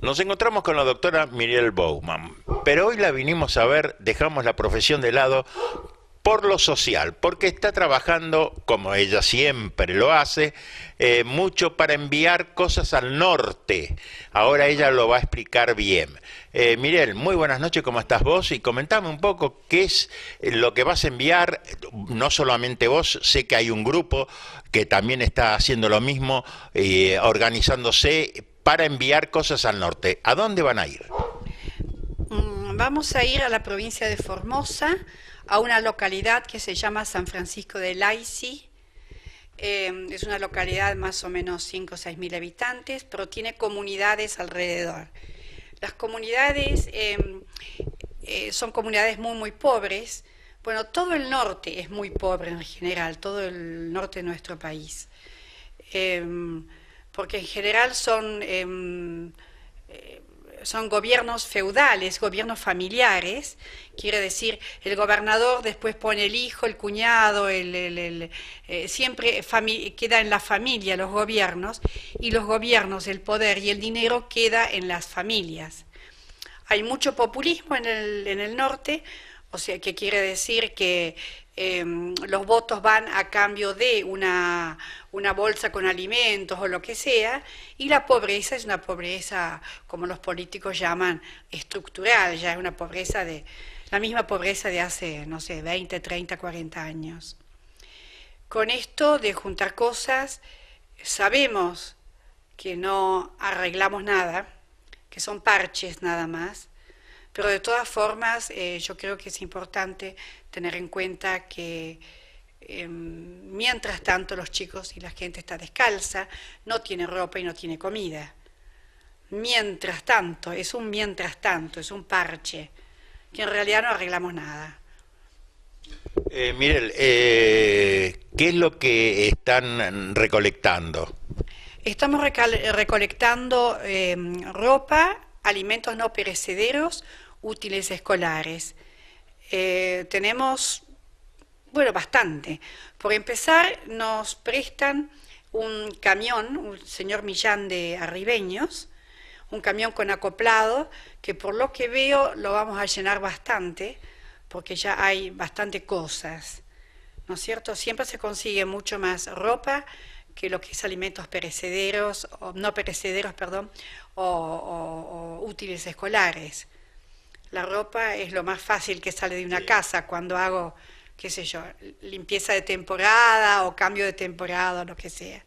Nos encontramos con la doctora Miriel Bowman, pero hoy la vinimos a ver, dejamos la profesión de lado por lo social, porque está trabajando, como ella siempre lo hace, eh, mucho para enviar cosas al norte. Ahora ella lo va a explicar bien. Eh, muy buenas noches, ¿cómo estás vos? Y comentame un poco qué es lo que vas a enviar, no solamente vos, sé que hay un grupo que también está haciendo lo mismo, y eh, organizándose para enviar cosas al norte. ¿A dónde van a ir? Mm, vamos a ir a la provincia de Formosa, a una localidad que se llama San Francisco de Laici. Em, es una localidad más o menos 5 o 6 mil habitantes, pero tiene comunidades alrededor. Las comunidades em, eh, son comunidades muy, muy pobres. Bueno, todo el norte es muy pobre en general, todo el norte de nuestro país. Em, porque en general son, em, eh, son gobiernos feudales, gobiernos familiares, quiere decir, el gobernador después pone el hijo, el cuñado, el, eh, siempre queda en la familia los gobiernos, y los gobiernos, el poder y el dinero queda en las familias. Hay mucho populismo en el, en el norte, o sea, que quiere decir que em, los votos van a cambio de una, una, bolsa con alimentos o lo que sea, y la pobreza es una pobreza, como los políticos llaman, estructural, ya es una pobreza de, la misma pobreza de hace, no sé, 20, 30, 40 años. Con esto de juntar cosas, sabemos que no arreglamos nada, que son parches nada más, pero de todas formas, eh, yo creo que es importante tener en cuenta que em, mientras tanto los chicos y la gente está descalza, no tiene ropa y no tiene comida. Mientras tanto, es un mientras tanto, es un parche, que en realidad no arreglamos nada. Eh, Mire, eh, ¿qué es lo que están recolectando? Estamos recolectando em, ropa, alimentos no perecederos, útiles escolares. Eh, tenemos, bueno, bastante. Por empezar, nos prestan un camión, un señor Millán de Arribeños, un camión con acoplado, que por lo que veo lo vamos a llenar bastante, porque ya hay bastante cosas, ¿no es cierto? Siempre se consigue mucho más ropa que lo que es alimentos perecederos, o no perecederos, perdón, o útiles escolares. La ropa es lo más fácil que sale de una casa cuando hago, qué sé yo, limpieza de temporada o cambio de temporada lo que sea.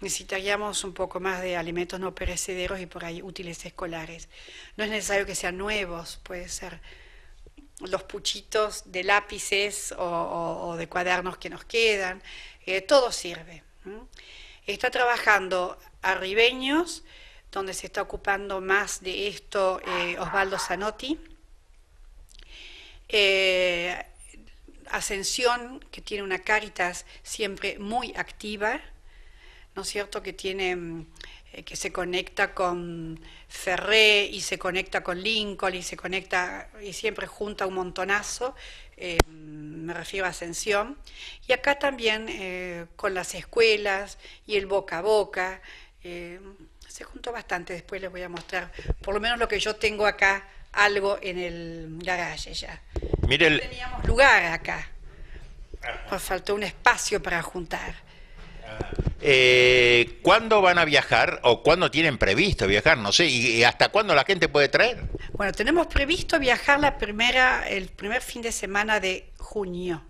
Necesitaríamos un poco más de alimentos no perecederos y por ahí útiles escolares. No es necesario que sean nuevos, puede ser los puchitos de lápices o, de cuadernos que nos quedan. Eh, todo sirve. Está trabajando a ribeños donde se está ocupando más de esto eh, Osvaldo Zanotti. Eh, Ascensión, que tiene una Caritas siempre muy activa, ¿no es cierto?, que tiene mm, eh, que se conecta con Ferré y se conecta con Lincoln y se conecta y siempre junta un montonazo, me refiero a Ascensión, y acá también con las escuelas y el boca a boca, se juntó bastante. Después les voy a mostrar, por lo menos lo que yo tengo acá, algo en el garaje ya. No teníamos lugar acá. Nos faltó un espacio para juntar. Ah. Eh, ¿Cuándo van a viajar o cuándo tienen previsto viajar? No sé, ¿y, ¿y hasta cuándo la gente puede traer? Bueno, tenemos previsto viajar la primera, el primer fin de semana de junio.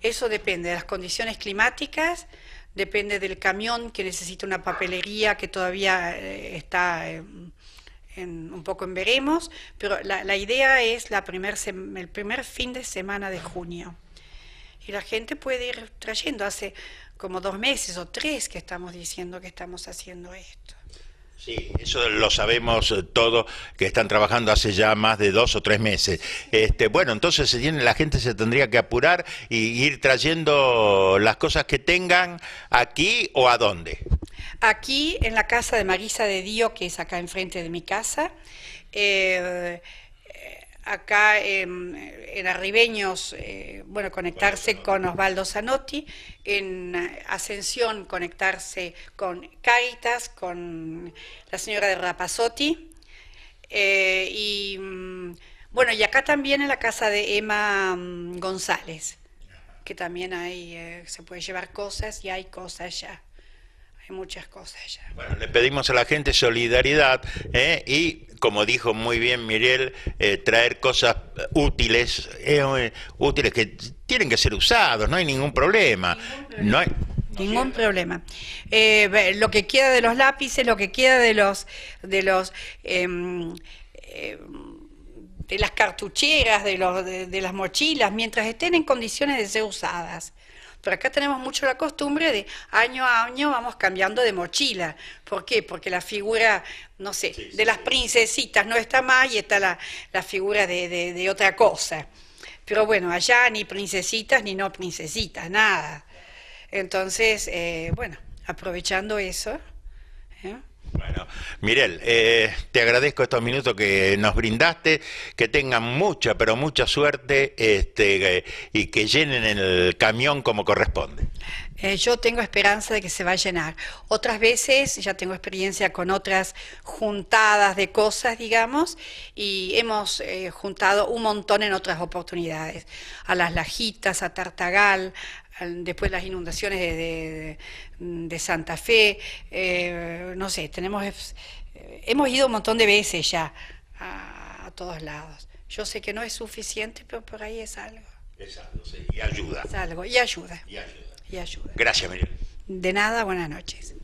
Eso depende de las condiciones climáticas depende del camión que necesita una papelería que todavía eh, está eh, en, un poco en veremos, pero la, idea es el primer fin de semana de junio. Y la gente puede ir trayendo, hace como dos meses o tres que estamos diciendo que estamos haciendo esto. Sí, eso lo sabemos eh, todos que están trabajando hace ya más de dos o tres meses. Este, bueno, entonces se la gente se tendría que apurar y ir trayendo las cosas que tengan aquí o a dónde. Aquí en la casa de Marisa de Dío, que es acá enfrente de mi casa. Eh, eh, acá en Arribeños, eh, bueno, conectarse con Osvaldo Zanotti, en Ascensión conectarse con Caitas, con la señora de Rapazotti, eh, y mm, bueno, y acá también en la casa de Emma mm, González, que también ahí eh, se puede llevar cosas y hay cosas ya. Hay muchas cosas ya. Bueno, le pedimos a la gente solidaridad y como dijo muy bien Mirel, eh, traer cosas útiles, eh, eh, útiles que tienen que ser usados, no hay ningún problema. No hay, Ningún problema. lo que queda de los lápices, lo que queda de los de los em, em, de las cartucheras, de los de las mochilas, mientras estén en condiciones de ser usadas. Pero acá tenemos mucho la costumbre de año a año vamos cambiando de mochila. ¿Por qué? Porque la figura, no sé, de las princesitas no está más y está la, figura de, otra cosa. Pero bueno, allá ni princesitas ni no princesitas, nada. Entonces, eh, bueno, aprovechando eso. ¿eh? Bueno, Mirel, eh, te agradezco estos minutos que nos brindaste, que tengan mucha, pero mucha suerte este, y que llenen el camión como corresponde. Eh, yo tengo esperanza de que se va a llenar. Otras veces ya tengo experiencia con otras juntadas de cosas, digamos, y hemos eh, juntado un montón en otras oportunidades, a las lajitas, a Tartagal, después las inundaciones de, Santa Fe, eh, no sé, tenemos, hemos ido un montón de veces ya a, todos lados. Yo sé que no es suficiente, pero por ahí es algo. Es algo, sí, y ayuda. Es algo, y ayuda. Y ayuda. Gracias, Miriam. De nada, buenas noches.